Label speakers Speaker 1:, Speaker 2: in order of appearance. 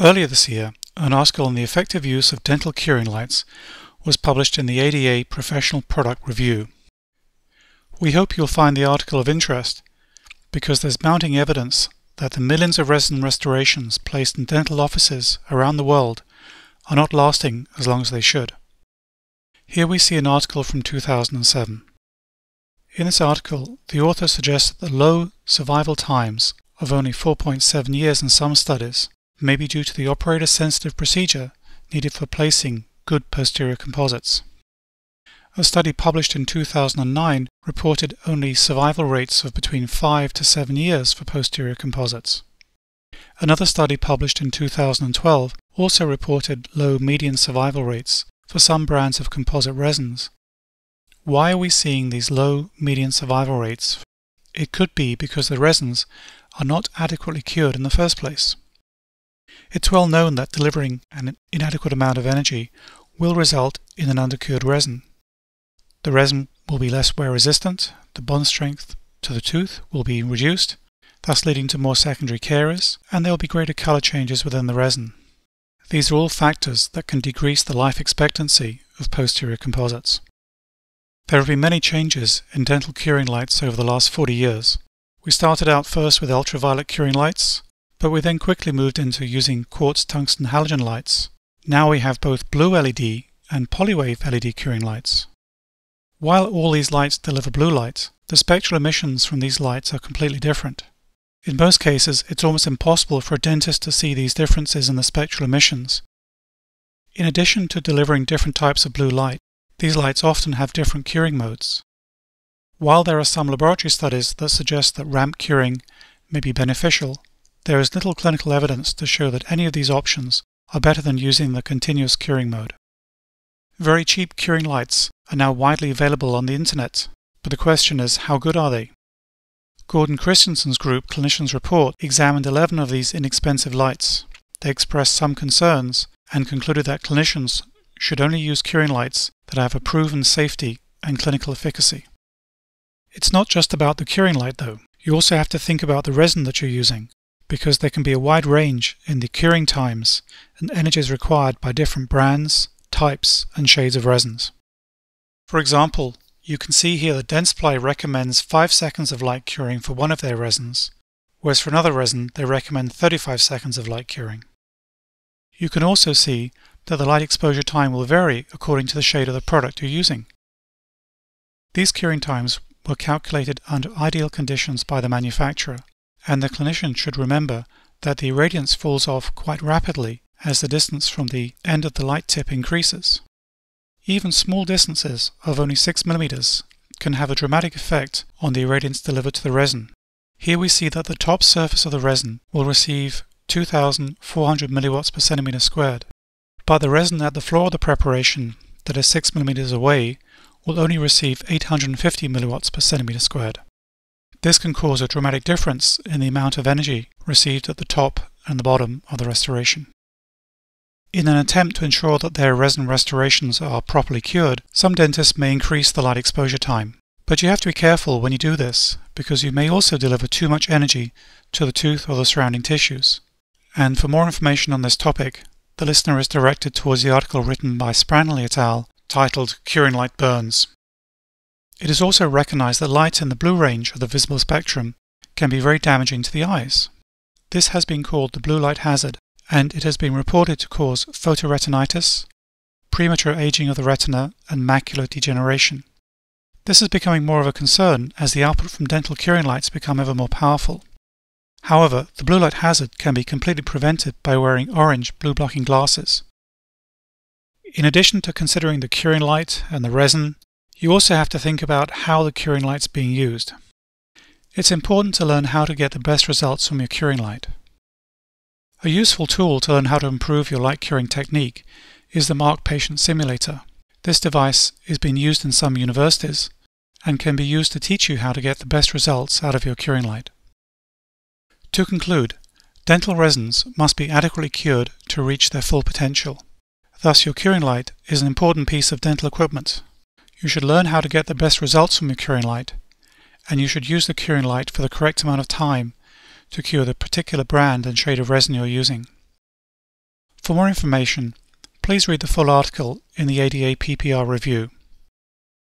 Speaker 1: Earlier this year, an article on the effective use of dental curing lights was published in the ADA Professional Product Review. We hope you'll find the article of interest because there's mounting evidence that the millions of resin restorations placed in dental offices around the world are not lasting as long as they should. Here we see an article from 2007. In this article, the author suggests that the low survival times of only 4.7 years in some studies may be due to the operator-sensitive procedure needed for placing good posterior composites. A study published in 2009 reported only survival rates of between 5 to 7 years for posterior composites. Another study published in 2012 also reported low median survival rates for some brands of composite resins. Why are we seeing these low median survival rates? It could be because the resins are not adequately cured in the first place. It's well known that delivering an inadequate amount of energy will result in an undercured resin. The resin will be less wear resistant, the bond strength to the tooth will be reduced, thus leading to more secondary caries, and there will be greater color changes within the resin. These are all factors that can decrease the life expectancy of posterior composites. There have been many changes in dental curing lights over the last 40 years. We started out first with ultraviolet curing lights, but we then quickly moved into using quartz tungsten halogen lights. Now we have both blue LED and polywave LED curing lights. While all these lights deliver blue light, the spectral emissions from these lights are completely different. In most cases, it's almost impossible for a dentist to see these differences in the spectral emissions. In addition to delivering different types of blue light, these lights often have different curing modes. While there are some laboratory studies that suggest that ramp curing may be beneficial, there is little clinical evidence to show that any of these options are better than using the continuous curing mode. Very cheap curing lights are now widely available on the internet, but the question is how good are they? Gordon Christensen's group Clinicians Report examined 11 of these inexpensive lights. They expressed some concerns and concluded that clinicians should only use curing lights that have a proven safety and clinical efficacy. It's not just about the curing light though. You also have to think about the resin that you're using because there can be a wide range in the curing times and energies required by different brands, types and shades of resins. For example, you can see here that Dentsply recommends 5 seconds of light curing for one of their resins, whereas for another resin they recommend 35 seconds of light curing. You can also see that the light exposure time will vary according to the shade of the product you're using. These curing times were calculated under ideal conditions by the manufacturer and the clinician should remember that the irradiance falls off quite rapidly as the distance from the end of the light tip increases. Even small distances of only 6 mm can have a dramatic effect on the irradiance delivered to the resin. Here we see that the top surface of the resin will receive 2400 milliwatts per centimeter squared, but the resin at the floor of the preparation that is 6 mm away will only receive 850 milliwatts per centimeter squared. This can cause a dramatic difference in the amount of energy received at the top and the bottom of the restoration. In an attempt to ensure that their resin restorations are properly cured, some dentists may increase the light exposure time. But you have to be careful when you do this, because you may also deliver too much energy to the tooth or the surrounding tissues. And for more information on this topic, the listener is directed towards the article written by Spranley et al. titled Curing Light Burns. It is also recognized that light in the blue range of the visible spectrum can be very damaging to the eyes. This has been called the blue light hazard, and it has been reported to cause photoretinitis, premature aging of the retina, and macular degeneration. This is becoming more of a concern as the output from dental curing lights become ever more powerful. However, the blue light hazard can be completely prevented by wearing orange blue blocking glasses. In addition to considering the curing light and the resin you also have to think about how the curing light's being used. It's important to learn how to get the best results from your curing light. A useful tool to learn how to improve your light curing technique is the Mark Patient Simulator. This device is being used in some universities and can be used to teach you how to get the best results out of your curing light. To conclude, dental resins must be adequately cured to reach their full potential. Thus your curing light is an important piece of dental equipment you should learn how to get the best results from your curing light, and you should use the curing light for the correct amount of time to cure the particular brand and shade of resin you're using. For more information, please read the full article in the ADA PPR review.